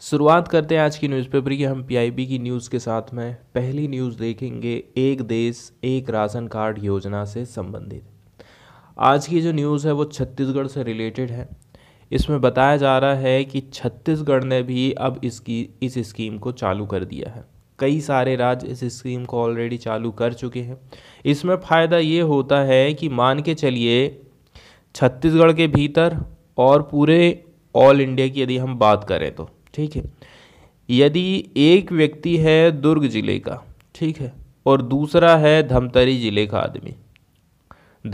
शुरुआत करते हैं आज की न्यूज़पेपर की हम पीआईबी की न्यूज़ के साथ में पहली न्यूज़ देखेंगे एक देश एक राशन कार्ड योजना से संबंधित आज की जो न्यूज़ है वो छत्तीसगढ़ से रिलेटेड है इसमें बताया जा रहा है कि छत्तीसगढ़ ने भी अब इसकी इस स्कीम को चालू कर दिया है कई सारे राज्य इस स्कीम को ऑलरेडी चालू कर चुके हैं इसमें फ़ायदा ये होता है कि मान के चलिए छत्तीसगढ़ के भीतर और पूरे ऑल इंडिया की यदि हम बात करें तो ठीक है यदि एक व्यक्ति है दुर्ग जिले का ठीक है और दूसरा है धमतरी जिले का आदमी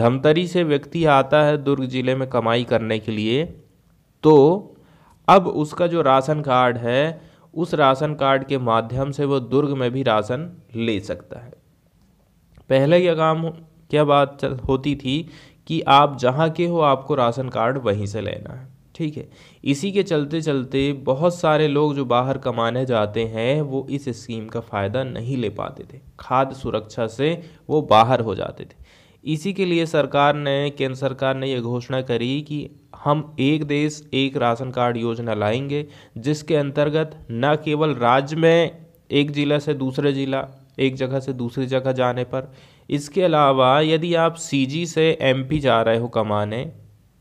धमतरी से व्यक्ति आता है दुर्ग जिले में कमाई करने के लिए तो अब उसका जो राशन कार्ड है उस राशन कार्ड के माध्यम से वो दुर्ग में भी राशन ले सकता है पहले यह काम क्या बात होती थी कि आप जहाँ के हो आपको राशन कार्ड वहीं से लेना है ठीक है इसी के चलते चलते बहुत सारे लोग जो बाहर कमाने जाते हैं वो इस स्कीम का फ़ायदा नहीं ले पाते थे खाद्य सुरक्षा से वो बाहर हो जाते थे इसी के लिए सरकार ने केंद्र सरकार ने यह घोषणा करी कि हम एक देश एक राशन कार्ड योजना लाएंगे जिसके अंतर्गत न केवल राज्य में एक ज़िला से दूसरे ज़िला एक जगह से दूसरी जगह जाने पर इसके अलावा यदि आप सीजी से एमपी जा रहे हो कमाने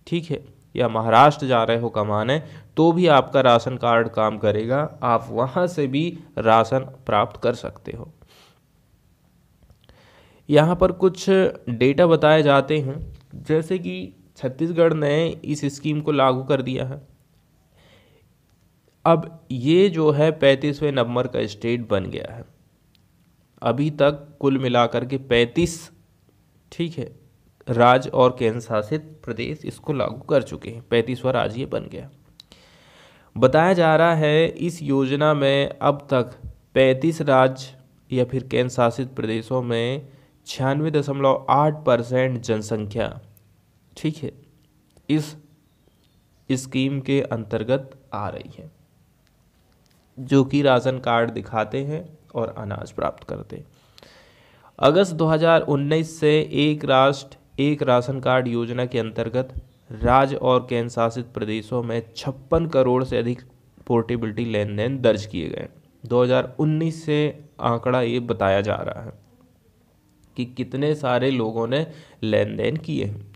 ठीक है या महाराष्ट्र जा रहे हो कमाने तो भी आपका राशन कार्ड काम करेगा आप वहां से भी राशन प्राप्त कर सकते हो यहाँ पर कुछ डेटा बताए जाते हैं जैसे कि छत्तीसगढ़ ने इस स्कीम को लागू कर दिया है अब ये जो है पैंतीसवें नंबर का स्टेट बन गया है अभी तक कुल मिलाकर के पैंतीस ठीक है राज्य और केंद्र शासित प्रदेश इसको लागू कर चुके हैं पैंतीसवा राज्य ये बन गया बताया जा रहा है इस योजना में अब तक पैंतीस राज्य या फिर केंद्र शासित प्रदेशों में छियानवे दशमलव आठ परसेंट जनसंख्या ठीक है इस स्कीम के अंतर्गत आ रही है जो कि राशन कार्ड दिखाते हैं और अनाज प्राप्त करते हैं अगस्त 2019 से एक राष्ट्र एक राशन कार्ड योजना के अंतर्गत राज्य और केंद्र शासित प्रदेशों में छप्पन करोड़ से अधिक पोर्टेबिलिटी लेन देन दर्ज किए गए 2019 से आंकड़ा ये बताया जा रहा है कि कितने सारे लोगों ने लेन देन किए हैं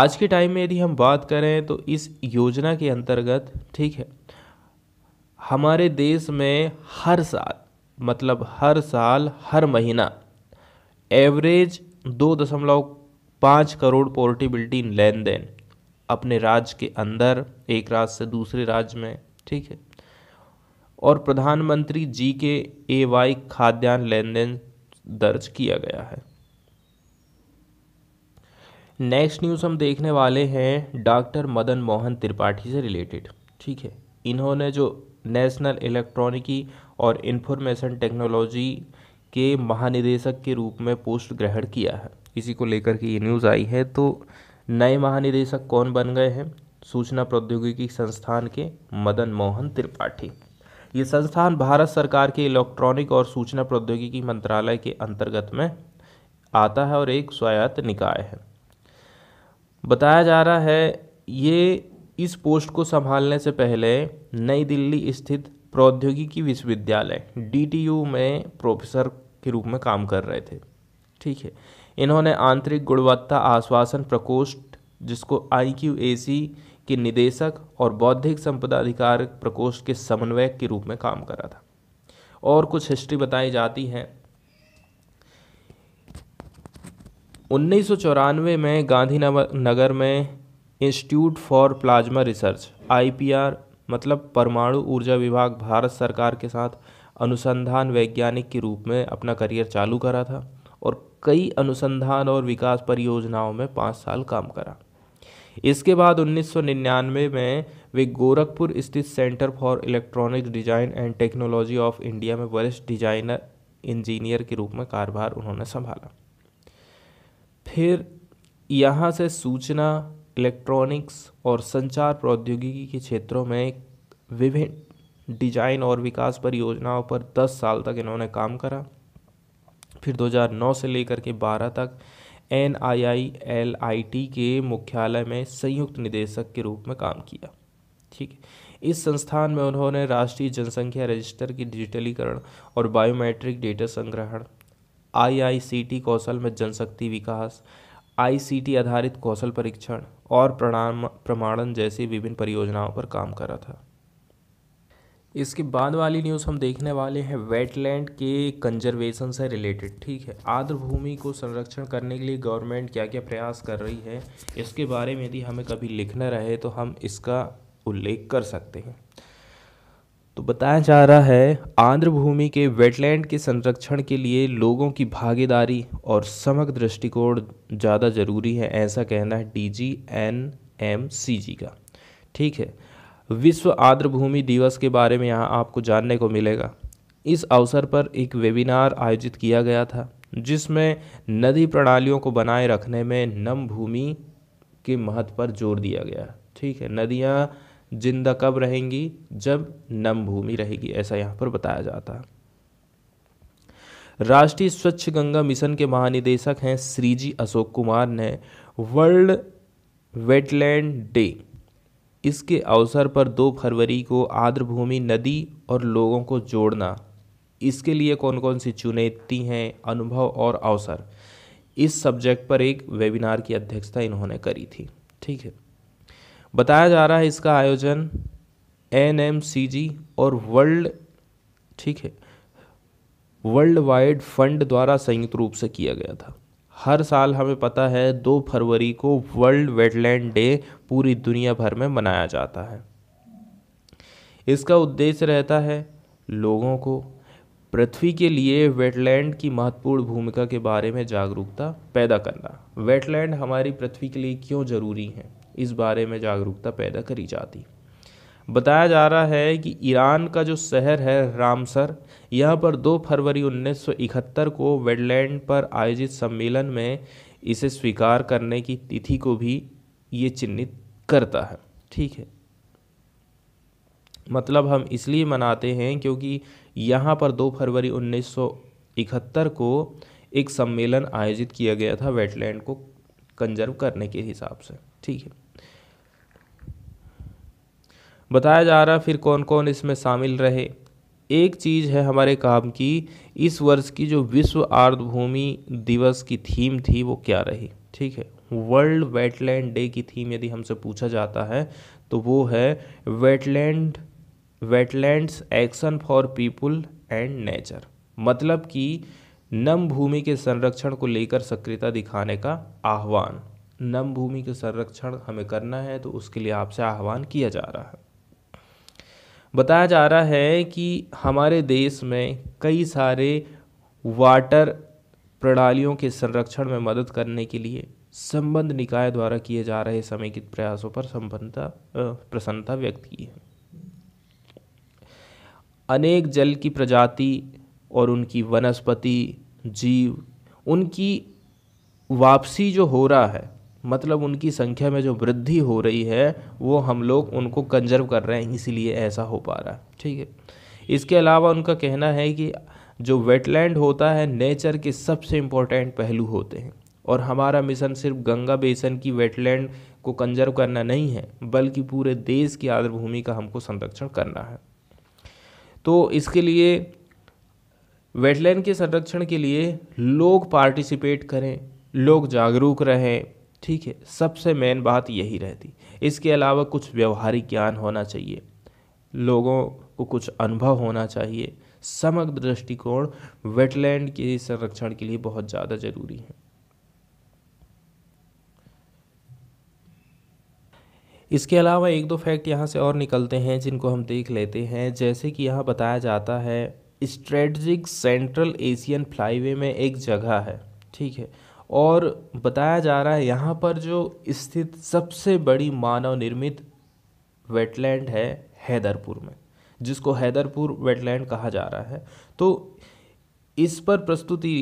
आज के टाइम में यदि हम बात करें तो इस योजना के अंतर्गत ठीक है हमारे देश में हर साल मतलब हर साल हर महीना एवरेज दो दशमलव पाँच करोड़ पोर्टेबिलिटी इन लेन देन अपने राज्य के अंदर एक राज्य से दूसरे राज्य में ठीक है और प्रधानमंत्री जी के ए वाई खाद्यान्न लेन देन दर्ज किया गया है नेक्स्ट न्यूज़ हम देखने वाले हैं डॉक्टर मदन मोहन त्रिपाठी से रिलेटेड ठीक है इन्होंने जो नेशनल इलेक्ट्रॉनिकी और इंफॉर्मेशन टेक्नोलॉजी के महानिदेशक के रूप में पोस्ट ग्रहण किया है इसी को लेकर के ये न्यूज़ आई है तो नए महानिदेशक कौन बन गए हैं सूचना प्रौद्योगिकी संस्थान के मदन मोहन त्रिपाठी ये संस्थान भारत सरकार के इलेक्ट्रॉनिक और सूचना प्रौद्योगिकी मंत्रालय के अंतर्गत में आता है और एक स्वायत्त निकाय है बताया जा रहा है ये इस पोस्ट को संभालने से पहले नई दिल्ली स्थित प्रौद्योगिकी विश्वविद्यालय डी में प्रोफेसर के रूप में काम कर रहे थे ठीक है इन्होंने आंतरिक गुणवत्ता आश्वासन प्रकोष्ठ जिसको आई के निदेशक और बौद्धिक संपदा अधिकार प्रकोष्ठ के समन्वयक के रूप में काम करा था और कुछ हिस्ट्री बताई जाती है उन्नीस में गांधी नगर में इंस्टीट्यूट फॉर प्लाज्मा रिसर्च आई मतलब परमाणु ऊर्जा विभाग भारत सरकार के साथ अनुसंधान वैज्ञानिक के रूप में अपना करियर चालू करा था और कई अनुसंधान और विकास परियोजनाओं में पाँच साल काम करा इसके बाद 1999 में वे गोरखपुर स्थित centre for electronics design and technology of India में वरिष्ठ डिजाइनर इंजीनियर के रूप में कारोबार उन्होंने संभाला फिर यहाँ से सूचना इलेक्ट्रॉनिक्स और संचार प्रौद्योगिकी के क्षेत्रों में विभिन्न डिजाइन और विकास परियोजनाओं पर 10 साल तक इन्होंने काम करा फिर 2009 से लेकर के 12 तक N I I L I T के मुख्यालय में संयुक्त निदेशक के रूप में काम किया ठीक इस संस्थान में उन्होंने राष्ट्रीय जनसंख्या रजिस्टर की डिजिटलीकरण और बायोमेट्रिक डेटा संग्रहण आईआईसीटी कौशल में जनशक्ति विकास आईसीटी आधारित कौशल परीक्षण और प्रणाम प्रमाणन जैसी विभिन्न परियोजनाओं पर काम करा था इसके बाद वाली न्यूज़ हम देखने वाले हैं वेटलैंड के कंजर्वेशन से रिलेटेड ठीक है आर्द्र भूमि को संरक्षण करने के लिए गवर्नमेंट क्या क्या प्रयास कर रही है इसके बारे में यदि हमें कभी लिखना रहे तो हम इसका उल्लेख कर सकते हैं तो बताया जा रहा है आंध्र भूमि के वेटलैंड के संरक्षण के लिए लोगों की भागीदारी और समग्र दृष्टिकोण ज़्यादा ज़रूरी है ऐसा कहना है D G N M C G का ठीक है विश्व आर्द्रभूमि दिवस के बारे में यहाँ आपको जानने को मिलेगा इस अवसर पर एक वेबिनार आयोजित किया गया था जिसमें नदी प्रणालियों को बनाए रखने में नम भूमि के महत्व पर जोर दिया गया ठीक है नदियाँ जिंदा कब रहेंगी जब नम भूमि रहेगी ऐसा यहाँ पर बताया जाता है राष्ट्रीय स्वच्छ गंगा मिशन के महानिदेशक हैं श्रीजी अशोक कुमार ने वर्ल्ड वेटलैंड डे इसके अवसर पर दो फरवरी को आर्द्रभूमि नदी और लोगों को जोड़ना इसके लिए कौन कौन सी चुनौती हैं अनुभव और अवसर इस सब्जेक्ट पर एक वेबिनार की अध्यक्षता इन्होंने करी थी ठीक है बताया जा रहा है इसका आयोजन एन एम सी जी और वर्ल्ड ठीक है वर्ल्ड वाइड फंड द्वारा संयुक्त रूप से किया गया था हर साल हमें पता है दो फरवरी को वर्ल्ड वेटलैंड डे पूरी दुनिया भर में मनाया जाता है इसका उद्देश्य रहता है लोगों को पृथ्वी के लिए वेटलैंड की महत्वपूर्ण भूमिका के बारे में जागरूकता पैदा करना वेटलैंड हमारी पृथ्वी के लिए क्यों ज़रूरी है इस बारे में जागरूकता पैदा करी जाती बताया जा रहा है कि ईरान का जो शहर है रामसर यहाँ पर 2 फरवरी 1971 को वेटलैंड पर आयोजित सम्मेलन में इसे स्वीकार करने की तिथि को भी ये चिन्हित करता है ठीक है मतलब हम इसलिए मनाते हैं क्योंकि यहाँ पर 2 फरवरी 1971 को एक सम्मेलन आयोजित किया गया था वेटलैंड को कंजर्व करने के हिसाब से ठीक है बताया जा रहा फिर कौन कौन इसमें शामिल रहे एक चीज़ है हमारे काम की इस वर्ष की जो विश्व आर्द्रभूमि दिवस की थीम थी वो क्या रही ठीक है वर्ल्ड वेटलैंड डे की थीम यदि हमसे पूछा जाता है तो वो है wetland wetlands action for people and nature मतलब कि नम भूमि के संरक्षण को लेकर सक्रियता दिखाने का आह्वान नम भूमि के संरक्षण हमें करना है तो उसके लिए आपसे आह्वान किया जा रहा है बताया जा रहा है कि हमारे देश में कई सारे वाटर प्रणालियों के संरक्षण में मदद करने के लिए संबंध निकाय द्वारा किए जा रहे समेकित प्रयासों पर संपन्नता प्रसन्नता व्यक्त की है अनेक जल की प्रजाति और उनकी वनस्पति जीव उनकी वापसी जो हो रहा है मतलब उनकी संख्या में जो वृद्धि हो रही है वो हम लोग उनको कंजर्व कर रहे हैं इसीलिए ऐसा हो पा रहा है ठीक है इसके अलावा उनका कहना है कि जो वेटलैंड होता है नेचर के सबसे इम्पोर्टेंट पहलू होते हैं और हमारा मिशन सिर्फ गंगा बेसन की वेटलैंड को कंजर्व करना नहीं है बल्कि पूरे देश की आर्द्रभूमि का हमको संरक्षण करना है तो इसके लिए वेटलैंड के संरक्षण के लिए लोग पार्टिसिपेट करें लोग जागरूक रहें ठीक है सबसे मेन बात यही रहती इसके अलावा कुछ व्यवहारिक ज्ञान होना चाहिए लोगों को कुछ अनुभव होना चाहिए समग्र दृष्टिकोण वेटलैंड के संरक्षण के लिए बहुत ज़्यादा जरूरी है इसके अलावा एक दो फैक्ट यहाँ से और निकलते हैं जिनको हम देख लेते हैं जैसे कि यहाँ बताया जाता है स्ट्रेटजिक सेंट्रल एशियन फ्लाईवे में एक जगह है ठीक है और बताया जा रहा है यहाँ पर जो स्थित सबसे बड़ी मानव निर्मित वेटलैंड है हैदरपुर में जिसको हैदरपुर वेटलैंड कहा जा रहा है तो इस पर प्रस्तुति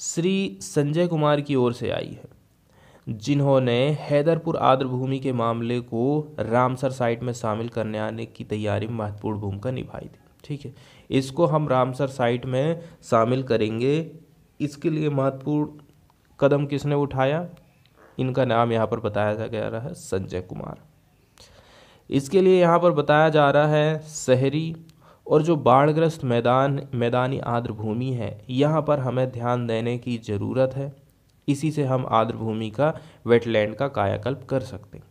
श्री संजय कुमार की ओर से आई है जिन्होंने हैदरपुर आर्द्रभूमि के मामले को रामसर साइट में शामिल करने आने की तैयारी में महत्वपूर्ण भूमिका निभाई थी ठीक है इसको हम रामसर साइट में शामिल करेंगे इसके लिए महत्वपूर्ण कदम किसने उठाया इनका नाम यहाँ पर बताया जा रहा है संजय कुमार इसके लिए यहाँ पर बताया जा रहा है शहरी और जो बाढ़ग्रस्त मैदान मैदानी आर्द्र भूमि है यहाँ पर हमें ध्यान देने की ज़रूरत है इसी से हम आर्द्र भूमि का वेटलैंड का कायाकल्प कर सकते हैं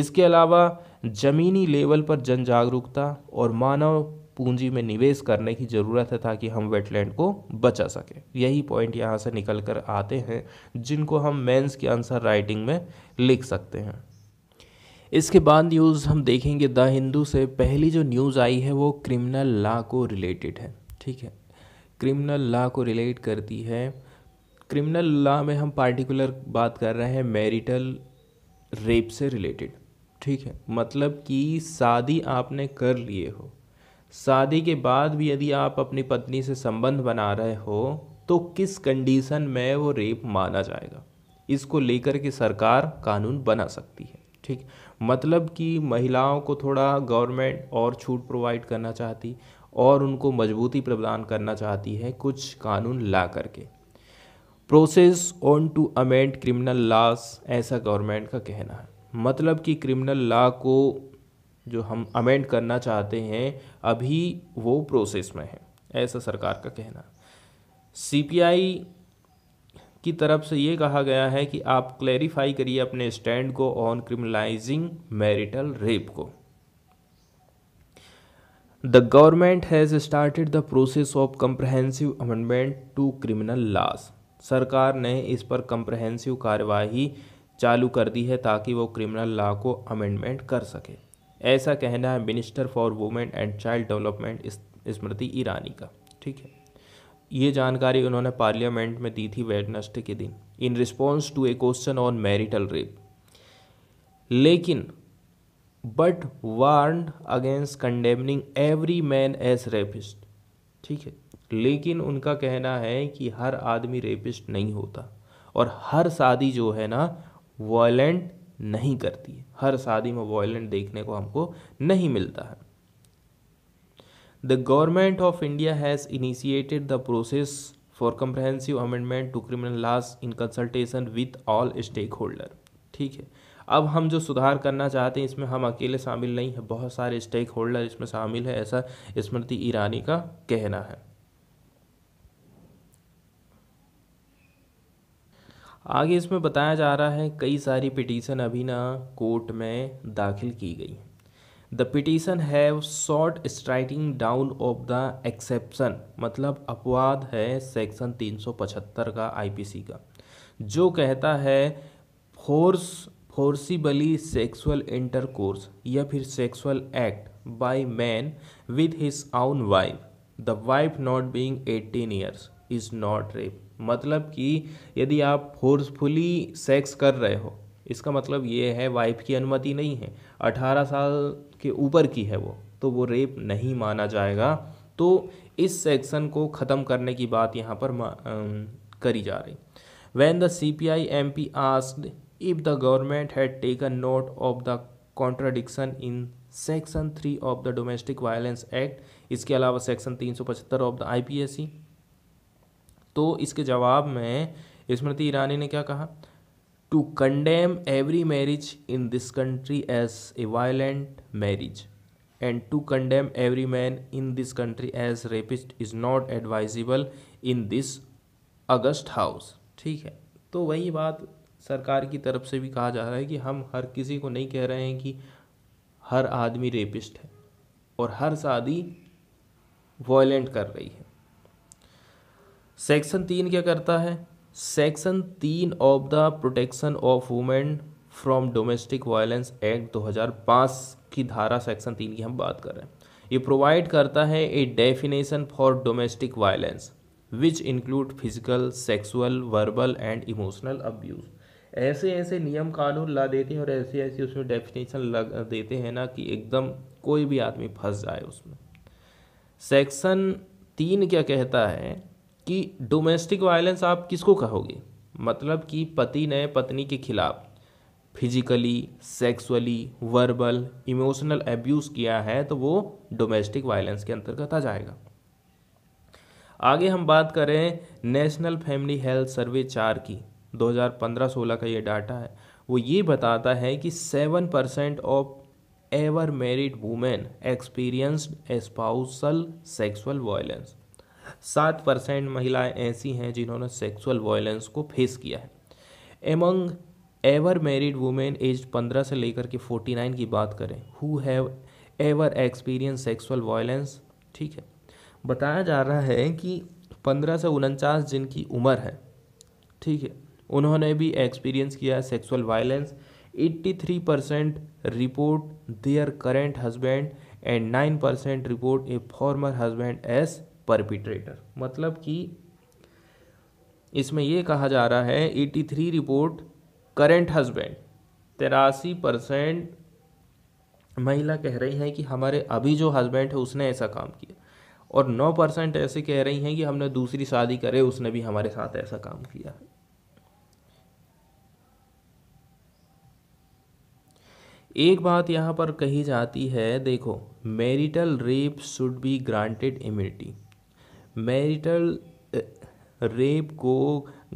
इसके अलावा ज़मीनी लेवल पर जन जागरूकता और मानव पूंजी में निवेश करने की ज़रूरत है ताकि हम वेटलैंड को बचा सकें यही पॉइंट यहाँ से निकल कर आते हैं जिनको हम मेंस के आंसर राइटिंग में लिख सकते हैं इसके बाद न्यूज़ हम देखेंगे द हिंदू से पहली जो न्यूज़ आई है वो क्रिमिनल लॉ को रिलेटेड है ठीक है क्रिमिनल लॉ को रिलेट करती है क्रिमिनल लॉ में हम पार्टिकुलर बात कर रहे हैं मैरिटल रेप से रिलेटेड ठीक है मतलब कि शादी आपने कर लिए हो शादी के बाद भी यदि आप अपनी पत्नी से संबंध बना रहे हो तो किस कंडीशन में वो रेप माना जाएगा इसको लेकर के सरकार कानून बना सकती है ठीक मतलब कि महिलाओं को थोड़ा गवर्नमेंट और छूट प्रोवाइड करना चाहती और उनको मजबूती प्रदान करना चाहती है कुछ कानून ला करके process on to amend criminal laws ऐसा गवर्नमेंट का कहना है मतलब कि क्रिमिनल लॉ को जो हम अमेंड करना चाहते हैं अभी वो प्रोसेस में है ऐसा सरकार का कहना आई की तरफ से ये कहा गया है कि आप क्लैरिफाई करिए अपने स्टैंड को ऑन क्रिमिनलाइजिंग मैरिटल रेप को the government has started the process of comprehensive amendment to criminal laws सरकार ने इस पर कंप्रहेंसिव कार्यवाही चालू कर दी है ताकि वो क्रिमिनल लॉ को अमेंडमेंट कर सके ऐसा कहना है minister for women and child development Smriti Irani का ठीक है ये जानकारी उन्होंने पार्लियामेंट में दी थी वेडनेसडे के दिन in response to a question on marital rape लेकिन but warn against condemning every man as rapist ठीक है लेकिन उनका कहना है कि हर आदमी रेपिस्ट नहीं होता और हर शादी जो है ना वायलेंट नहीं करती है हर शादी में वॉयलेंट देखने को हमको नहीं मिलता है the government of India has initiated the process for comprehensive amendment to criminal laws in consultation with all stakeholder ठीक है अब हम जो सुधार करना चाहते हैं इसमें हम अकेले शामिल नहीं हैं बहुत सारे स्टेक होल्डर इसमें शामिल है ऐसा स्मृति ईरानी का कहना है आगे इसमें बताया जा रहा है कई सारी पिटीशन अभी ना कोर्ट में दाखिल की गई the petition have sought striking down of the exception मतलब अपवाद है सेक्शन 375 का आईपीसी का जो कहता है फोर्स फोर्सिबली सेक्सुअल इंटरकोर्स या फिर sexual act by man with his own wife the wife not being 18 years is not rape मतलब कि यदि आप फोर्सफुली सेक्स कर रहे हो इसका मतलब ये है वाइफ की अनुमति नहीं है अठारह साल के ऊपर की है वो तो वो रेप नहीं माना जाएगा तो इस सेक्शन को ख़त्म करने की बात यहाँ पर आ, करी जा रही when the C P I M P asked if the government had taken note of the contradiction in section three of the domestic violence act इसके अलावा सेक्शन तीन सौ पचहत्तर of the I P S C तो इसके जवाब में स्मृति ईरानी ने क्या कहा to condemn every marriage in this country as a violent marriage and to condemn every man in this country as rapist is not advisable in this august house ठीक है तो वही बात सरकार की तरफ से भी कहा जा रहा है कि हम हर किसी को नहीं कह रहे हैं कि हर आदमी रेपिस्ट है और हर शादी वॉयलेंट कर रही है सेक्शन तीन क्या करता है सेक्शन तीन of the protection of women from domestic violence act 2005 की धारा सेक्शन तीन की हम बात कर रहे हैं ये प्रोवाइड करता है a definition for domestic violence which include physical sexual verbal and emotional abuse ऐसे ऐसे नियम कानून ला देते हैं और ऐसे ऐसे उसमें डेफिनेशन लग देते हैं ना कि एकदम कोई भी आदमी फंस जाए उसमें सेक्शन तीन क्या कहता है कि डोमेस्टिक वायलेंस आप किसको कहोगे मतलब कि पति ने पत्नी के खिलाफ physically sexually verbal emotional abuse किया है तो वो डोमेस्टिक वायलेंस के अंतर्गत आ जाएगा आगे हम बात करें नेशनल फैमिली हेल्थ सर्वे चार की 2015-16 का ये डाटा है वो ये बताता है कि seven percent of ever married women experienced spousal sexual violence सात परसेंट महिलाएँ ऐसी हैं जिन्होंने सेक्सुअल वायलेंस को फेस किया है among ever married women age पंद्रह से लेकर के फोर्टी नाइन की बात करें who have ever experience sexual violence ठीक है बताया जा रहा है कि पंद्रह से उनचास जिनकी उम्र है ठीक है उन्होंने भी एक्सपीरियंस किया है sexual violence eighty three percent report their current husband and nine percent report a former husband as perpetrator मतलब कि इसमें यह कहा जा रहा है eighty three report current husband तेरासी परसेंट महिला कह रही हैं कि हमारे अभी जो हस्बैंड है उसने ऐसा काम किया और नौ परसेंट ऐसे कह रही हैं कि हमने दूसरी शादी करे उसने भी हमारे साथ ऐसा काम किया है एक बात यहाँ पर कही जाती है देखो marital rape should be granted immunity marital rape को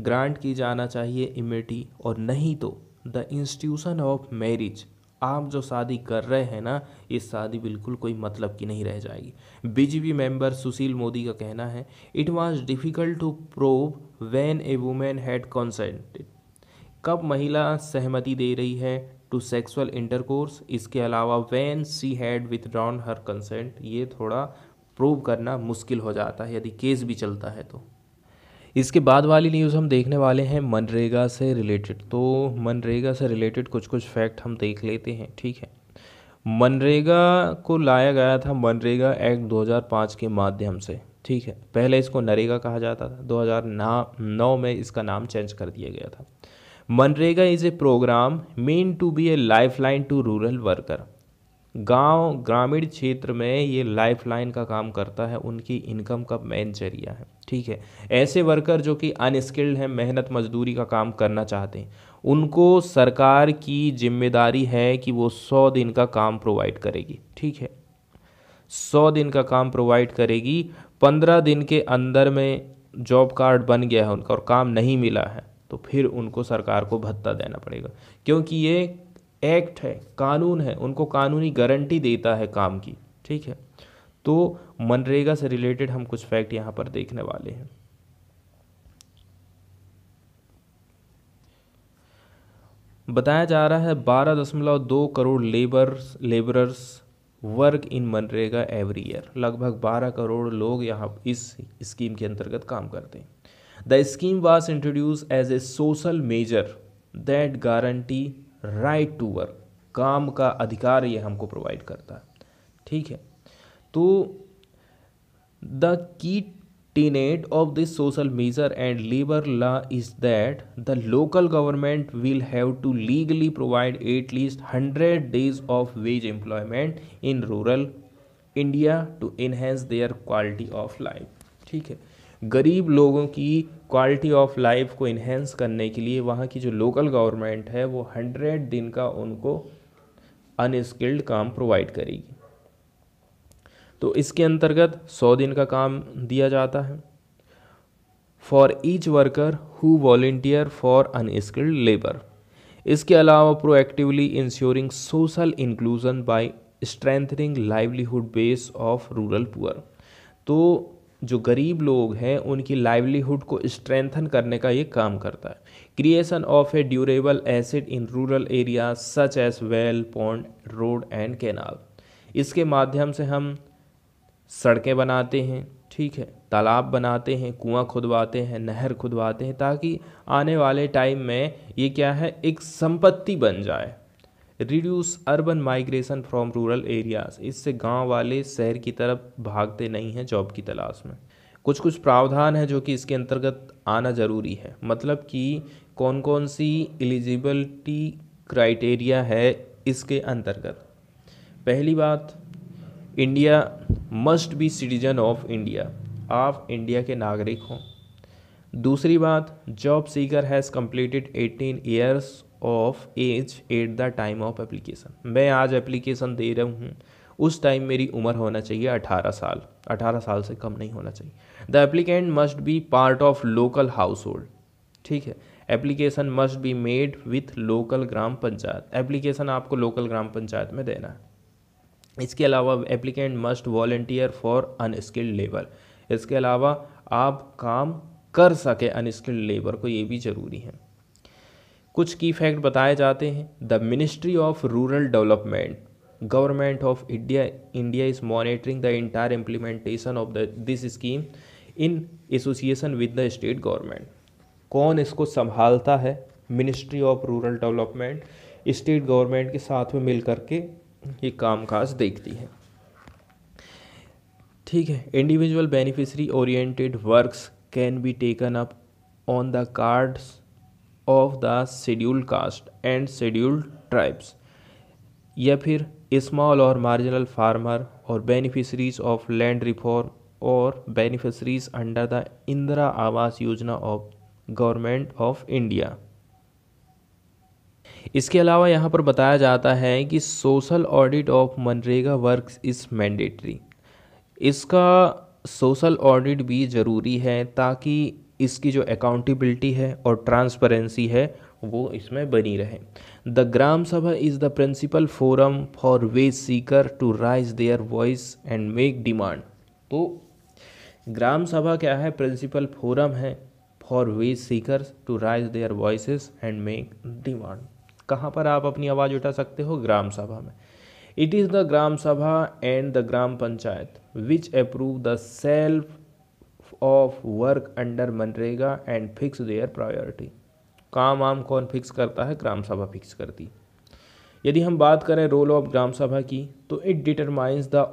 ग्रांट की जाना चाहिए इमेटी और नहीं तो द इंस्टीट्यूशन ऑफ मैरिज आप जो शादी कर रहे हैं ना ये शादी बिल्कुल कोई मतलब की नहीं रह जाएगी बीजेपी मेंबर सुशील मोदी का कहना है it was difficult to prove when a women had consented कब महिला सहमति दे रही है टू सेक्सुअल इंटरकोर्स इसके अलावा when she had withdrawn her consent ये थोड़ा प्रूव करना मुश्किल हो जाता है यदि केस भी चलता है तो इसके बाद वाली न्यूज़ हम देखने वाले हैं मनरेगा से रिलेटेड तो मनरेगा से रिलेटेड कुछ कुछ फैक्ट हम देख लेते हैं ठीक है मनरेगा को लाया गया था मनरेगा एक्ट 2005 के माध्यम से ठीक है पहले इसको नरेगा कहा जाता था 2009 में इसका नाम चेंज कर दिया गया था MNREGA is a programme meant to be a lifeline to rural worker गांव ग्रामीण क्षेत्र में ये लाइफलाइन का काम करता है उनकी इनकम का मेन जरिया है ठीक है ऐसे वर्कर जो कि अनस्किल्ड हैं मेहनत मजदूरी का काम करना चाहते हैं उनको सरकार की जिम्मेदारी है कि वो सौ दिन का काम प्रोवाइड करेगी ठीक है सौ दिन का काम प्रोवाइड करेगी पंद्रह दिन के अंदर में जॉब कार्ड बन गया है उनका और काम नहीं मिला है तो फिर उनको सरकार को भत्ता देना पड़ेगा क्योंकि ये एक्ट है कानून है उनको कानूनी गारंटी देता है काम की ठीक है तो मनरेगा से रिलेटेड हम कुछ फैक्ट यहाँ पर देखने वाले हैं बताया जा रहा है बारह दशमलव दो crore labour labourers work in MNREGA every year लगभग बारह करोड़ लोग यहाँ इस स्कीम के अंतर्गत काम करते हैं the scheme was introduce as a social measure that guarantee right to work काम का अधिकार ये हमको प्रोवाइड करता है ठीक है तो the key tenet of this social measure and labour law is that the local government will have to legally provide at least hundred days of wage employment in rural India to enhance their quality of life ठीक है गरीब लोगों की quality of life को enhance करने के लिए वहाँ की जो लोकल गवर्नमेंट है वो हंड्रेड दिन का उनको अनस्किल्ड काम प्रोवाइड करेगी तो इसके अंतर्गत सौ दिन का काम दिया जाता है for each worker who volunteer for unskilled labour इसके अलावा proactively ensuring social inclusion by strengthening livelihood base of rural poor तो जो गरीब लोग हैं उनकी लाइवलीहुड को स्ट्रेंथन करने का ये काम करता है creation of a durable asset in rural area such as well pond road and canal इसके माध्यम से हम सड़कें बनाते हैं ठीक है तालाब बनाते हैं कुआं खुदवाते हैं नहर खुदवाते हैं ताकि आने वाले टाइम में ये क्या है एक संपत्ति बन जाए reduce urban migration from rural areas इससे गांव वाले शहर की तरफ भागते नहीं हैं जॉब की तलाश में कुछ कुछ प्रावधान हैं जो कि इसके अंतर्गत आना ज़रूरी है मतलब कि कौन कौन सी एलिजिबिलिटी क्राइटेरिया है इसके अंतर्गत पहली बात India must be citizen of India आप इंडिया के नागरिक हों दूसरी बात job seeker has completed 18 years of age at the time of application मैं आज एप्लीकेशन दे रहा हूँ उस टाइम मेरी उम्र होना चाहिए 18 साल 18 साल से कम नहीं होना चाहिए the applicant must be part of local household ठीक है application must be made with local gram panchayat application आपको लोकल ग्राम पंचायत में देना है इसके अलावा applicant must volunteer for unskilled labour इसके अलावा आप काम कर सके अनस्किल्ड लेबर को ये भी ज़रूरी है कुछ की फैक्ट बताए जाते हैं the ministry of rural development government of India India is monitoring the entire implementation of the this scheme in association with the state government कौन इसको संभालता है ministry of rural development state government के साथ में मिल करके ये काम काज देखती है ठीक है individual beneficiary oriented works can be taken up on the cards of the schedule caste and scheduled tribes या फिर स्मॉल और मार्जिनल फार्मर और बेनिफिशरीज ऑफ लैंड रिफॉर्म और beneficiaries under the Indira Awas Yojana of government of India इसके अलावा यहाँ पर बताया जाता है कि सोशल ऑडिट ऑफ मनरेगा वर्क इज़ मैंडेटरी इसका सोशल ऑडिट भी ज़रूरी है ताकि इसकी जो अकाउंटेबिलिटी है और ट्रांसपेरेंसी है वो इसमें बनी रहे the gram sabha is the principal forum for wage seeker to raise their voice and make demand तो ग्राम सभा क्या है प्रिंसिपल फोरम है for wage seeker to raise their voice and make demand कहाँ पर आप अपनी आवाज़ उठा सकते हो ग्राम सभा में it is the gram sabha and the gram panchayat which approve the shelf of work under मनरेगा एंड फिक्स देयर प्रायोरिटी काम आम कौन फिक्स करता है ग्राम सभा फिक्स करती यदि हम बात करें रोल ऑफ ग्राम सभा की तो it determines the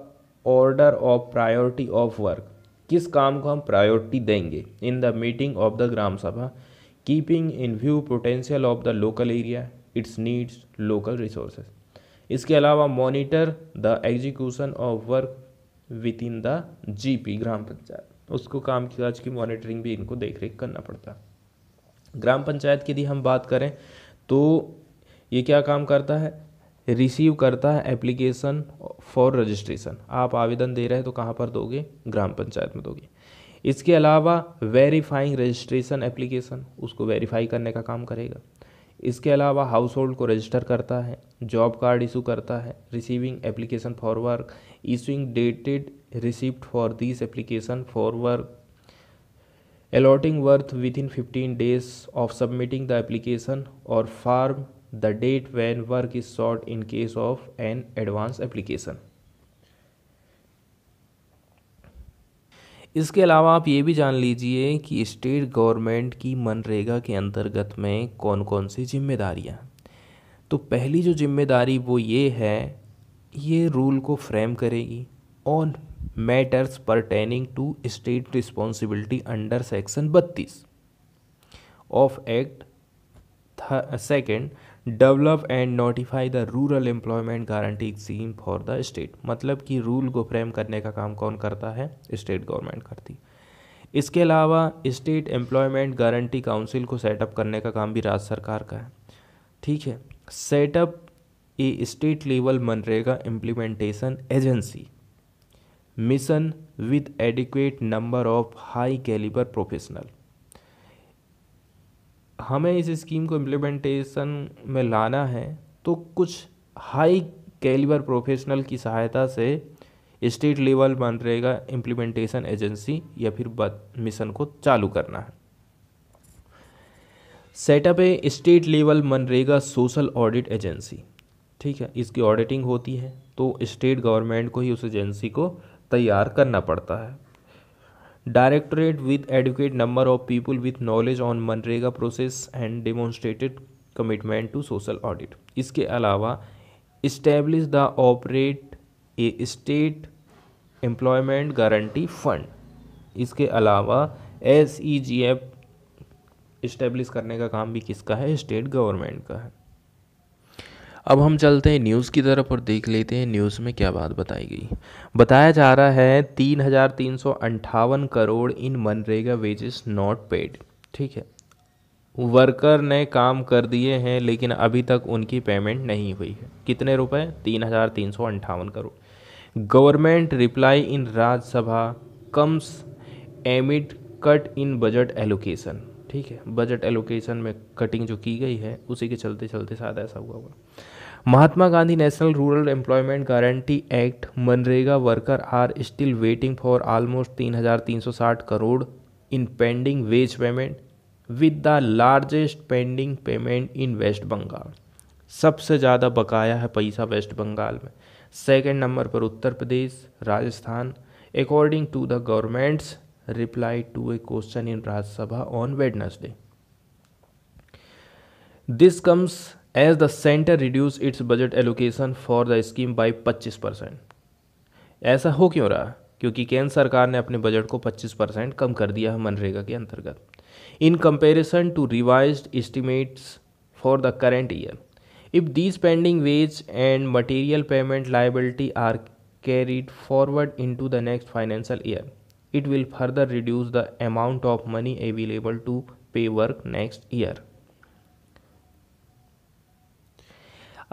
order of priority of work किस काम को हम प्रायोरिटी देंगे in the meeting of the gram sabha keeping in view potential of the local area its needs local resources इसके अलावा monitor the execution of work within the P gram panchayat उसको काम काज की मॉनिटरिंग भी इनको देख रेख करना पड़ता है ग्राम पंचायत की यदि हम बात करें तो ये क्या काम करता है रिसीव करता है एप्लीकेशन फॉर रजिस्ट्रेशन आप आवेदन दे रहे हैं तो कहाँ पर दोगे ग्राम पंचायत में दोगे इसके अलावा वेरीफाइंग रजिस्ट्रेशन एप्लीकेशन उसको वेरीफाई करने का काम करेगा इसके अलावा हाउस होल्ड को रजिस्टर करता है जॉब कार्ड इशू करता है receiving application for work issuing dated receipt for these application for work allotting worth within 15 days of submitting the application or farm the date when work is sought in case of an advance application इसके अलावा आप ये भी जान लीजिए कि state government की मनरेगा के अंतर्गत में कौन कौन सी जिम्मेदारियाँ तो पहली जो जिम्मेदारी वो ये है ये रूल को फ्रेम करेगी on matters pertaining to state responsibility under section बत्तीस of act second develop and notify the rural employment guarantee scheme for the state मतलब कि रूल को फ्रेम करने का काम कौन करता है स्टेट गवर्नमेंट करती इसके अलावा स्टेट एम्प्लॉयमेंट गारंटी काउंसिल को सेटअप करने का काम भी राज्य सरकार का है ठीक है सेटअप ए स्टेट लेवल मनरेगा implementation agency mission with adequate number of high calibre professional हमें इस स्कीम को इम्प्लीमेंटेशन में लाना है तो कुछ हाई कैलिबर प्रोफेशनल की सहायता से स्टेट लेवल मनरेगा इम्प्लीमेंटेशन एजेंसी या फिर मिशन को चालू करना है सेटअप है स्टेट लेवल मनरेगा सोशल ऑडिट एजेंसी ठीक है इसकी ऑडिटिंग होती है तो स्टेट गवर्नमेंट को ही उस एजेंसी को तैयार करना पड़ता है directorate with adequate number of people with knowledge on मनरेगा process and demonstrated commitment to social audit इसके अलावा establish the operate a state employment guarantee fund इसके अलावा S E G F establish करने का काम भी किसका है स्टेट गवर्नमेंट का है अब हम चलते हैं न्यूज़ की तरफ और देख लेते हैं न्यूज़ में क्या बात बताई गई बताया जा रहा है तीन हज़ार तीन सौ अंठावन करोड़ इन मनरेगा वेजेस नॉट पेड ठीक है वर्कर ने काम कर दिए हैं लेकिन अभी तक उनकी पेमेंट नहीं हुई है कितने रुपए तीन हज़ार तीन सौ अंठावन crore government reply in Rajya Sabha comes amid cut in budget allocation ठीक है बजट एलोकेशन में कटिंग जो की गई है उसी के चलते चलते शायद ऐसा हुआ होगा Mahatma Gandhi national rural employment guarantee act मनरेगा worker are still waiting for almost 3,360 crore in pending wage payment with the largest pending payment in West Bengal सबसे ज़्यादा बकाया है पैसा वेस्ट बंगाल में सेकेंड नंबर पर Uttar Pradesh Rajasthan according to the government's reply to a question in Rajya Sabha on Wednesday this comes as the centre reduce its budget allocation for the scheme by पच्चीस percent ऐसा हो क्यों रहा क्योंकि केंद्र सरकार ने अपने बजट को 25 परसेंट कम कर दिया है मनरेगा के अंतर्गत in comparison to revise estimates for the current year if these pending wage and material payment liability are carried forward into the next financial year it will further reduce the amount of money available to pay work next year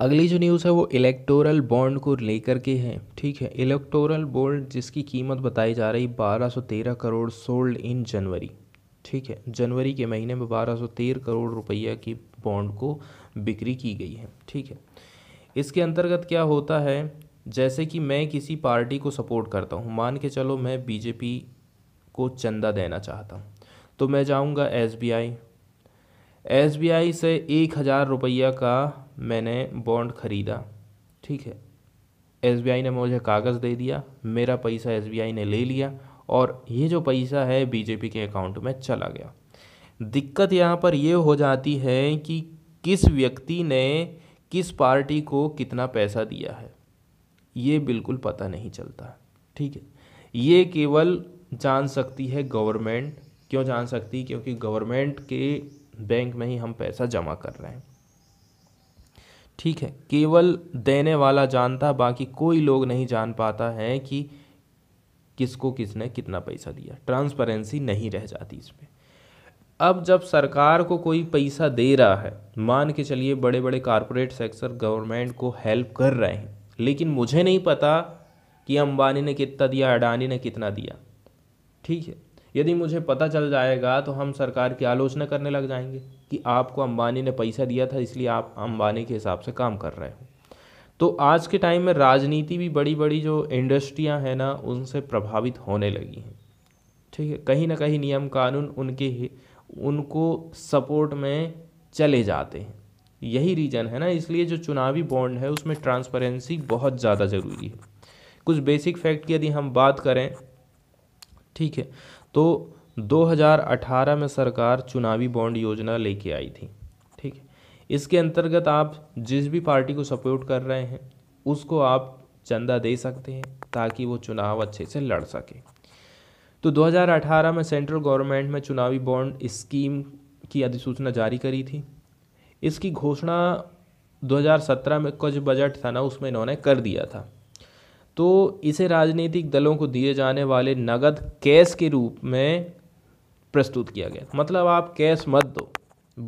अगली जो news है वो electoral bond को लेकर के है ठीक है इलेक्टोरल बॉन्ड जिसकी कीमत बताई जा रही 1213 करोड़ सोल्ड इन जनवरी ठीक है जनवरी के महीने में 1213 करोड़ रुपया की बॉन्ड को बिक्री की गई है ठीक है इसके अंतर्गत क्या होता है जैसे कि मैं किसी पार्टी को सपोर्ट करता हूँ मान के चलो मैं बीजेपी को चंदा देना चाहता हूँ तो मैं जाऊँगा एस एस से एक हज़ार रुपया का मैंने बॉन्ड ख़रीदा ठीक है एस ने मुझे कागज़ दे दिया मेरा पैसा एस ने ले लिया और ये जो पैसा है बीजेपी के अकाउंट में चला गया दिक्कत यहाँ पर यह हो जाती है कि किस व्यक्ति ने किस पार्टी को कितना पैसा दिया है ये बिल्कुल पता नहीं चलता ठीक है ये केवल जान सकती है गवर्नमेंट क्यों जान सकती क्योंकि गवर्नमेंट के बैंक में ही हम पैसा जमा कर रहे हैं ठीक है केवल देने वाला जानता बाकी कोई लोग नहीं जान पाता है कि किसको किसने कितना पैसा दिया ट्रांसपेरेंसी नहीं रह जाती इसमें अब जब सरकार को कोई पैसा दे रहा है मान के चलिए बड़े बड़े कॉरपोरेट सेक्टर गवर्नमेंट को हेल्प कर रहे हैं लेकिन मुझे नहीं पता कि अंबानी ने कितना दिया अडानी ने कितना दिया ठीक है यदि मुझे पता चल जाएगा तो हम सरकार की आलोचना करने लग जाएंगे कि आपको अंबानी ने पैसा दिया था इसलिए आप अंबानी के हिसाब से काम कर रहे हो तो आज के टाइम में राजनीति भी बड़ी बड़ी जो इंडस्ट्रियां हैं ना उनसे प्रभावित होने लगी हैं ठीक है कहीं ना कहीं नियम कानून उनके ही उनको सपोर्ट में चले जाते हैं यही रीज़न है ना इसलिए जो चुनावी बॉन्ड है उसमें ट्रांसपेरेंसी बहुत ज़्यादा ज़रूरी है कुछ बेसिक फैक्ट की यदि हम बात करें ठीक है तो 2018 में सरकार चुनावी बॉन्ड योजना लेके आई थी ठीक है इसके अंतर्गत आप जिस भी पार्टी को सपोर्ट कर रहे हैं उसको आप चंदा दे सकते हैं ताकि वो चुनाव अच्छे से लड़ सके तो 2018 में सेंट्रल गवर्नमेंट में चुनावी बॉन्ड स्कीम की अधिसूचना जारी करी थी इसकी घोषणा 2017 में कुछ बजट था ना उसमें इन्होंने कर दिया था तो इसे राजनीतिक दलों को दिए जाने वाले नगद कैश के रूप में प्रस्तुत किया गया मतलब आप कैश मत दो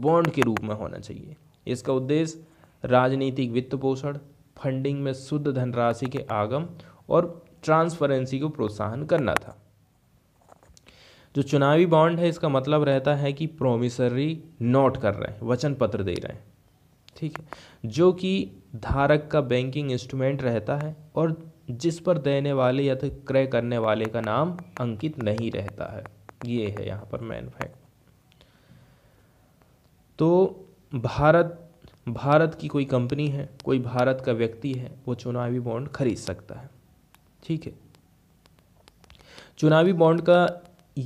बॉन्ड के रूप में होना चाहिए इसका उद्देश्य राजनीतिक वित्त पोषण फंडिंग में शुद्ध धनराशि के आगम और ट्रांसपेरेंसी को प्रोत्साहन करना था जो चुनावी बॉन्ड है इसका मतलब रहता है कि प्रोमिसरी नोट कर रहे हैं वचन पत्र दे रहे हैं ठीक है जो कि धारक का बैंकिंग इंस्ट्रूमेंट रहता है और जिस पर देने वाले या तो क्रय करने वाले का नाम अंकित नहीं रहता है ये है यहाँ पर मेन फैक्ट तो भारत भारत की कोई कंपनी है कोई भारत का व्यक्ति है वो चुनावी बॉन्ड खरीद सकता है ठीक है चुनावी बॉन्ड का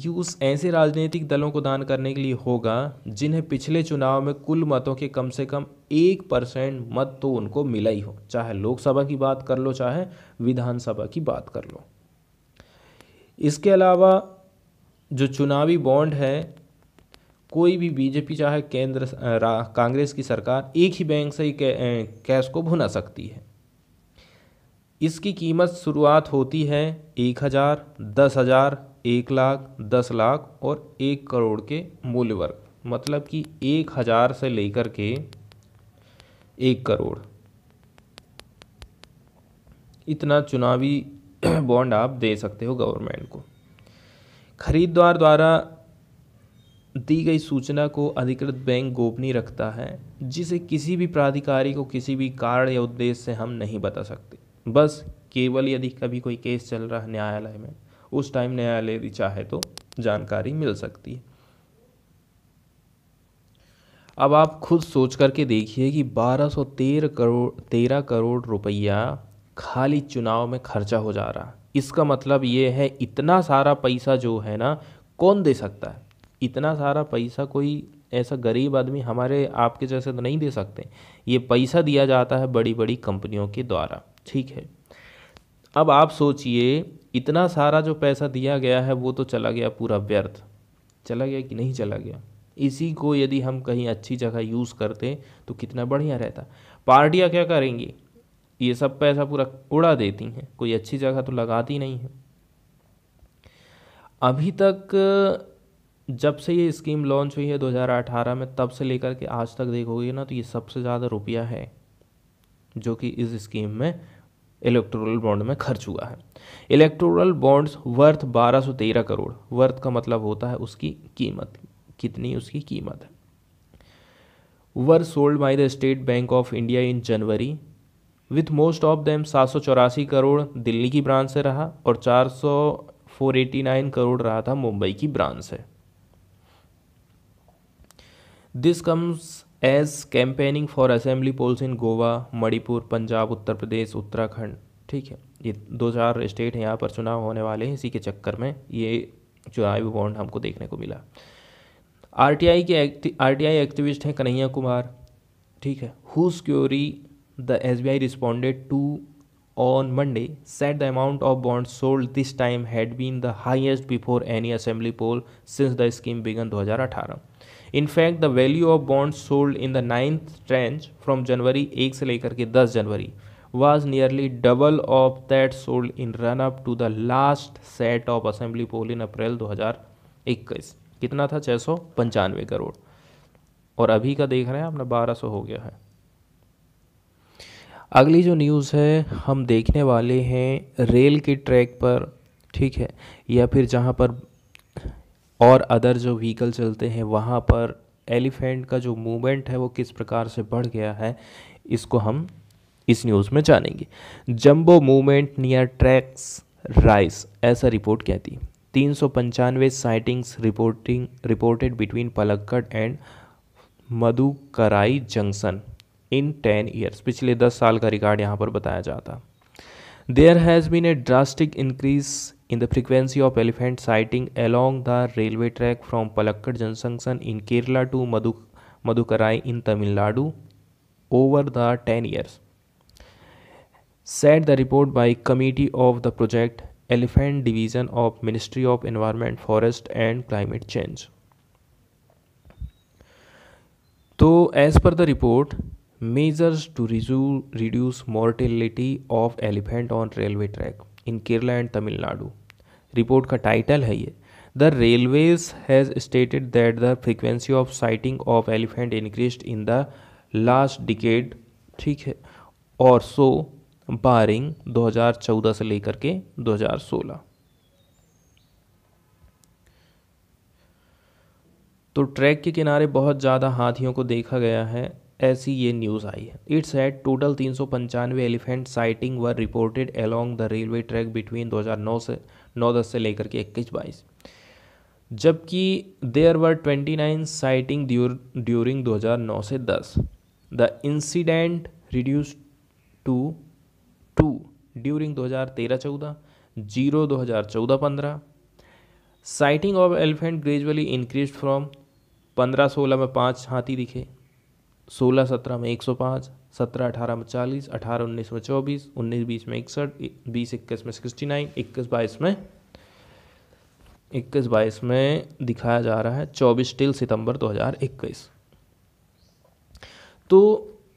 यूज़ ऐसे राजनीतिक दलों को दान करने के लिए होगा जिन्हें पिछले चुनाव में कुल मतों के कम से कम एक परसेंट मत तो उनको मिला ही हो चाहे लोकसभा की बात कर लो चाहे विधानसभा की बात कर लो इसके अलावा जो चुनावी बॉन्ड है कोई भी बीजेपी चाहे केंद्र कांग्रेस की सरकार एक ही बैंक से ही कैश को भुना सकती है इसकी कीमत शुरुआत होती है एक हज़ार दस हज़ार एक लाख दस लाख और एक करोड़ के मूल्य वर्ग मतलब कि एक हज़ार से लेकर के एक करोड़ इतना चुनावी बॉन्ड आप दे सकते हो गवर्नमेंट को खरीदवार द्वारा दी गई सूचना को अधिकृत बैंक गोपनीय रखता है जिसे किसी भी प्राधिकारी को किसी भी कारण या उद्देश्य से हम नहीं बता सकते बस केवल यदि कभी कोई केस चल रहा है न्यायालय में उस टाइम न्यायालय भी चाहे तो जानकारी मिल सकती है अब आप खुद सोच करके देखिए कि 1213 करोड़ तेरह करोड़ रुपया खाली चुनाव में खर्चा हो जा रहा इसका मतलब ये है इतना सारा पैसा जो है ना कौन दे सकता है इतना सारा पैसा कोई ऐसा गरीब आदमी हमारे आपके जैसे तो नहीं दे सकते ये पैसा दिया जाता है बड़ी बड़ी कंपनियों के द्वारा ठीक है अब आप सोचिए इतना सारा जो पैसा दिया गया है वो तो चला गया पूरा व्यर्थ चला गया कि नहीं चला गया इसी को यदि हम कहीं अच्छी जगह यूज़ करते तो कितना बढ़िया रहता पार्टियाँ क्या करेंगी ये सब पैसा पूरा उड़ा देती हैं कोई अच्छी जगह तो लगाती नहीं है अभी तक जब से ये स्कीम लॉन्च हुई है 2018 में तब से लेकर के आज तक देखोगे ना तो ये सबसे ज़्यादा रुपया है जो कि इस स्कीम में इलेक्टोरल बॉन्ड में खर्च हुआ है electoral bonds worth 1213 crore worth का मतलब होता है उसकी कीमत कितनी उसकी कीमत है were sold by the State Bank of India in January with most of them सात करोड़ दिल्ली की ब्रांच से रहा और चार 489 करोड़ रहा था मुंबई की ब्रांच से this comes as campaigning for assembly polls in Goa Manipur Punjab Uttar Pradesh Uttarakhand ठीक है ये दो चार स्टेट हैं यहाँ पर चुनाव होने वाले हैं इसी के चक्कर में ये चुनावी बॉन्ड हमको देखने को मिला आरटीआई के आरटीआई एक्टिविस्ट हैं कन्हैया कुमार ठीक है whose query the S B I responded to on Monday said the amount of bond sold this time had been the highest before any assembly poll since the scheme began दो हज़ार अठारह in fact the value of bonds sold in the ninth tranche from January एक से लेकर के दस जनवरी was nearly double of that sold in run up to the last set of assembly poll in April 2021 कितना था छः सौ पंचानवे करोड़ और अभी का देख रहे हैं आपने बारह सौ हो गया है अगली जो न्यूज़ है हम देखने वाले हैं रेल के ट्रैक पर ठीक है या फिर जहाँ पर और अदर जो व्हीकल चलते हैं वहाँ पर एलिफेंट का जो मूवमेंट है वो किस प्रकार से बढ़ गया है इसको हम इस न्यूज़ में जानेंगे jumbo movement near tracks rise ऐसा रिपोर्ट कहती तीन सौ पंचानवे sightings reporting reported between Palakkad and Madukkarai junction in ten years पिछले दस साल का रिकॉर्ड यहाँ पर बताया जाता there has been a drastic increase in the frequency of elephant sighting along the railway track from Palakkad junction in Kerala to Madhu, Madukarai in Tamil Nadu over the 10 years. Said the report by committee of the project Elephant Division of Ministry of Environment, Forest and Climate Change. So as per the report, measures to reduce mortality of elephant on railway track in Kerala and Tamil Nadu. Report का title है ये the railways has stated that the frequency of sighting of elephant increase in the last decade ठीक है और सो बारिंग 2014 से लेकर के 2016 तो ट्रैक के किनारे बहुत ज़्यादा हाथियों को देखा गया है ऐसी ये न्यूज़ आई है इट्स हैड टोटल तीन सौ पंचानवे elephant sighting were reported along the railway track between 2009 से नौ दस से लेकर के इक्कीस बाईस जबकि there were twenty nine sighting during दो हज़ार नौ से दस the incident reduce to two during दो हज़ार तेरह चौदह जीरो दो हज़ार चौदह पंद्रह sighting of elephant gradually increase from पंद्रह सोलह में पाँच हाथी दिखे सोलह सत्रह में एक सौ पाँच सत्रह अठारह में चालीस अठारह उन्नीस में चौबीस उन्नीस बीस में इकसठ बीस इक्कीस में सिक्सटी नाइन इक्कीस बाईस में इक्कीस बाईस में दिखाया जा रहा है चौबीस टिल सितंबर दो हजार इक्कीस तो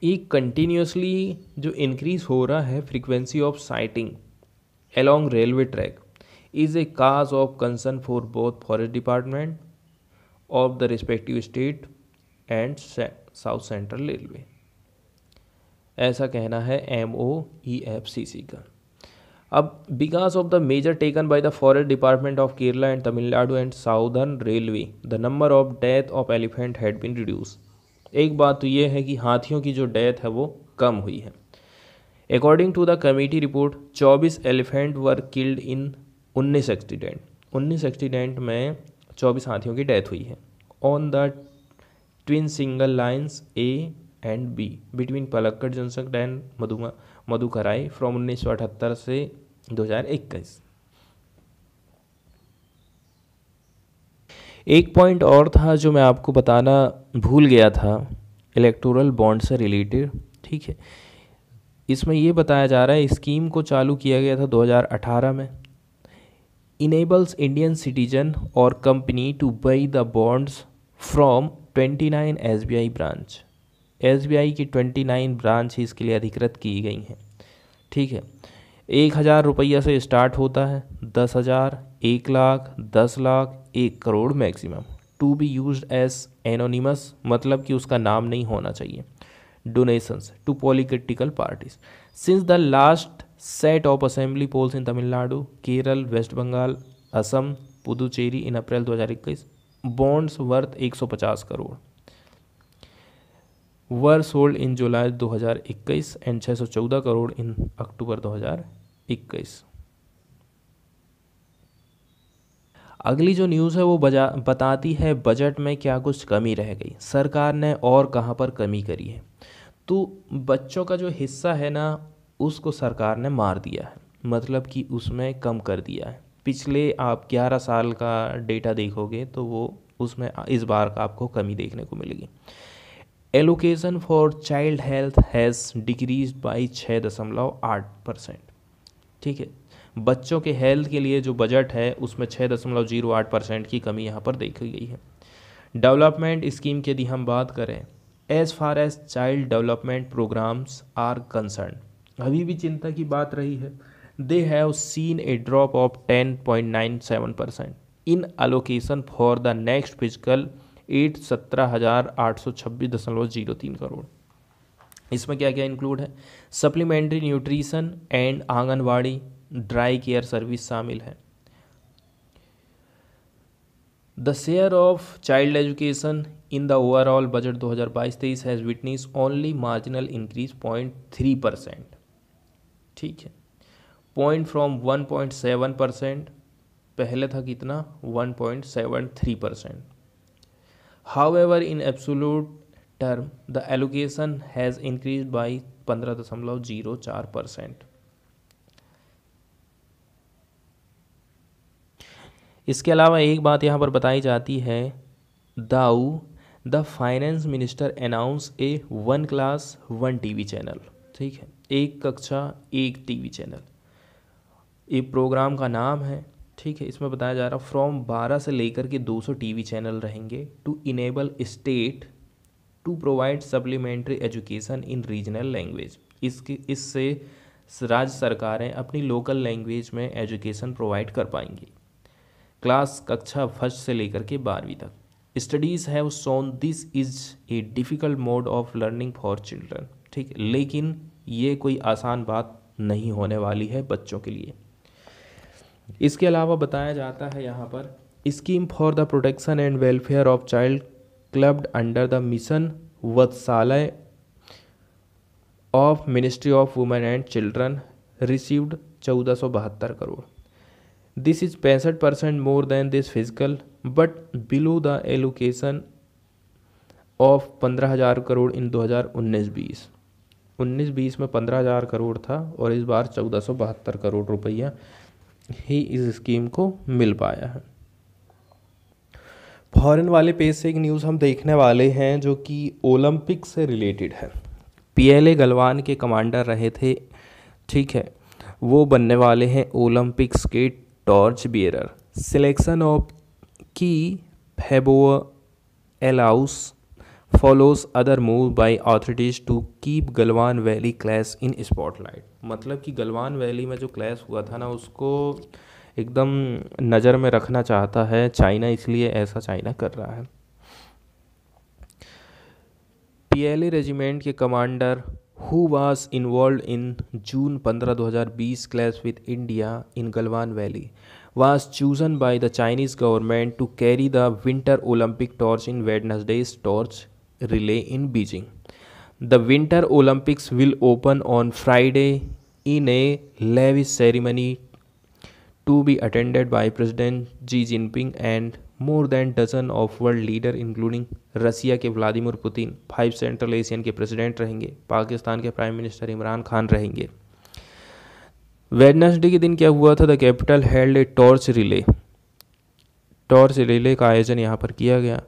ये कंटिन्यूसली जो इंक्रीज हो रहा है frequency of sighting along railway track is a cause of concern for both forest department of the respective state and south central railway ऐसा कहना है M O E F C C का अब because of the measure taken by the forest department of Kerala and Tamil Nadu and southern railway the number of death of elephant had been reduce एक बात तो ये है कि हाथियों की जो डेथ है वो कम हुई है according to the committee report 24 elephant were killed in उन्नीस एक्सीडेंट उन्नीस एक्सीडेंट में 24 हाथियों की डेथ हुई है on the twin single lines A and B between Palakkad junction and मधुमा मधुकराई फ्रॉम उन्नीस सौ अठहत्तर से दो हज़ार इक्कीस एक पॉइंट और था जो मैं आपको बताना भूल गया था इलेक्टोरल बॉन्ड से रिलेटेड ठीक है इसमें यह बताया जा रहा है स्कीम को चालू किया गया था 2018 में इनेबल्स इंडियन सिटीजन और company to buy the bonds from 29 SBI branches की ट्वेंटी नाइन ब्रांच इसके लिए अधिकृत की गई हैं ठीक है एक हज़ार रुपया से स्टार्ट होता है दस हज़ार एक लाख दस लाख एक crore maximum to be use as anonymous मतलब कि उसका नाम नहीं होना चाहिए donations to political parties since the last set of assembly polls in Tamil Nadu Kerala West Bengal Assam Puducherry in April 2021 bonds worth 150 crore were sold in July 2021 and 614 crore in October 2021 अगली जो न्यूज़ है वो बजा बताती है बजट में क्या कुछ कमी रह गई सरकार ने और कहाँ पर कमी करी है तो बच्चों का जो हिस्सा है ना उसको सरकार ने मार दिया है मतलब कि उसमें कम कर दिया है पिछले आप 11 साल का डेटा देखोगे तो वो उसमें इस बार का आपको कमी देखने को मिलेगी allocation for child health has decrease by छः दशमलव आठ परसेंट ठीक है बच्चों के हेल्थ के लिए जो बजट है उसमें छः दशमलव जीरो आठ परसेंट की कमी यहाँ पर देखी गई है डेवलपमेंट स्कीम की यदि हम बात करें as far as child development programmes are concern अभी भी चिंता की बात रही है they have seen a drop of ten point nine seven percent in allocation for the next fiscal at सत्रह हज़ार आठ सौ छब्बीस दशमलव जीरो तीन करोड़ इसमें क्या क्या इंक्लूड है supplementary nutrition and anganwadi day care service शामिल है the share of child education in the overall budget 2022-23 has witness only marginal increase point three percent ठीक है point from one point seven percent पहले था कितना one point seven three percent however in absolute term the allocation has increased by चार percent इसके अलावा एक बात यहाँ पर बताई जाती है though the finance minister announce a one class one TV channel ठीक है एक कक्षा एक टीवी चैनल ये प्रोग्राम का नाम है ठीक है इसमें बताया जा रहा है फ्रॉम 12 से लेकर के 200 टी चैनल रहेंगे to enable state to provide supplementary education in regional language इसके इससे राज्य सरकारें अपनी लोकल लैंग्वेज में एजुकेशन प्रोवाइड कर पाएंगी क्लास कक्षा फर्स्ट से लेकर के बारहवीं तक studies have shown this is a difficult mode of learning for children ठीक लेकिन ये कोई आसान बात नहीं होने वाली है बच्चों के लिए इसके अलावा बताया जाता है यहाँ पर scheme for the protection and welfare of child clubbed under the mission Vatsalya of ministry of women and children received चौदह सौ बहत्तर करोड़ दिस इज पैंसठ percent more than this fiscal but below the allocation of पंद्रह हज़ार करोड़ इन दो हज़ार उन्नीस बीस उन्नीस बीस में पंद्रह हज़ार करोड़ था और इस बार चौदह सौ बहत्तर करोड़ रुपया ही इस स्कीम को मिल पाया है फॉरेन वाले पेज से एक न्यूज़ हम देखने वाले हैं जो कि ओलंपिक से रिलेटेड है पीएलए गलवान के कमांडर रहे थे ठीक है वो बनने वाले हैं ओलंपिक्स के torch bearer selection of Qi Fabao allows follows other move by authorities to keep Galwan valley clash in spotlight मतलब कि गलवान वैली में जो क्लैश हुआ था ना उसको एकदम नज़र में रखना चाहता है चाइना इसलिए ऐसा चाइना कर रहा है पी एल ए रेजिमेंट के commander who was involve in June पंद्रह दो हजार बीस clash with India in Galwan valley was chosen by the Chinese government to carry the winter Olympic torch in Wednesday's torch relay in Beijing. The Winter Olympics will open on Friday in a lavish ceremony to be attended by President Xi Jinping and more than dozen of world leader including Russia के Vladimir Putin five central Asian के president रहेंगे पाकिस्तान के prime minister Imran Khan रहेंगे Wednesday के दिन क्या हुआ था the capital held a torch relay torch relay का आयोजन यहाँ पर किया गया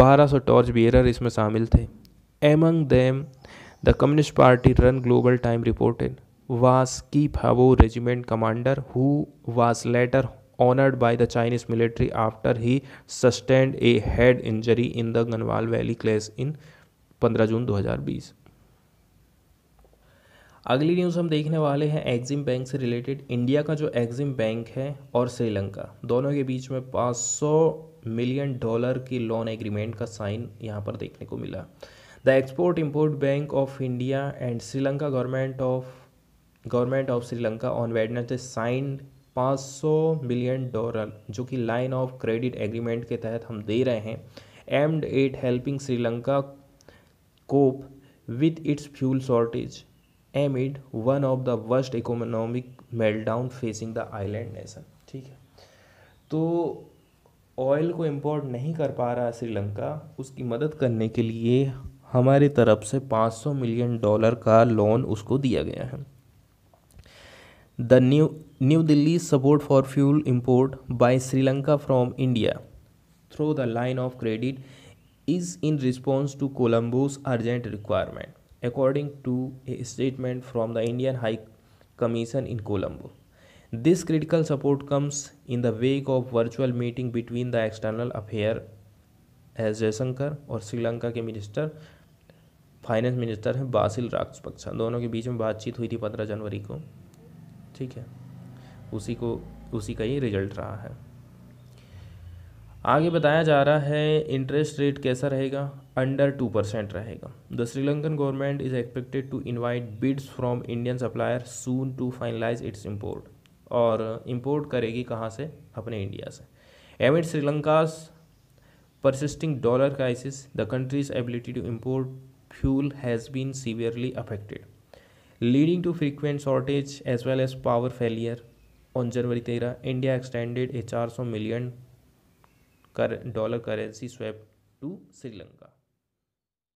बारह सौ टॉर्च बियर इसमें शामिल थे among them the communist party run global time reported was Qi Fabao regiment commander who was later honoured by the Chinese military after he sustained a head injury in the गनवाल valley clash in पंद्रह जून दो हज़ार बीस अगली news हम देखने वाले हैं एग्जिम बैंक से रिलेटेड इंडिया का जो एग्जिम बैंक है और श्रीलंका दोनों के बीच में मिलियन डॉलर की लोन एग्रीमेंट का साइन यहाँ पर देखने को मिला the export import bank of India and Sri Lanka government of government of Sri Lanka on Wednesday signed 500 million dollar जो कि लाइन ऑफ क्रेडिट एग्रीमेंट के तहत हम दे रहे हैं aimed at helping Sri Lanka cope with its fuel shortage amid one of the worst economic meltdown facing the island nation ठीक है तो ऑयल को इम्पोर्ट नहीं कर पा रहा श्रीलंका उसकी मदद करने के लिए हमारी तरफ से 500 मिलियन डॉलर का लोन उसको दिया गया है the new New Delhi support for fuel import by Sri Lanka from India through the line of credit is in response to Colombo's urgent requirement according to a statement from the Indian high commission in Colombo this critical support comes in the way of virtual meeting between the external affair S Jaishankar और श्रीलंका के minister finance minister हैं बासिल राजपक्सा दोनों के बीच में बातचीत हुई थी पंद्रह जनवरी को ठीक है उसी को उसी का ही रिजल्ट रहा है आगे बताया जा रहा है इंटरेस्ट रेट कैसा रहेगा अंडर टू परसेंट रहेगा the Sri Lankan government is expected to invite bids from Indian supplier soon to finalise its import और इम्पोर्ट करेगी कहाँ से अपने इंडिया से amid Sri Lanka persisting dollar crisis the country's ability to import fuel has been severely affected leading to frequent shortage as well as power failure on January तेरह India extended a चार सौ million कर dollar currency swap to Sri Lanka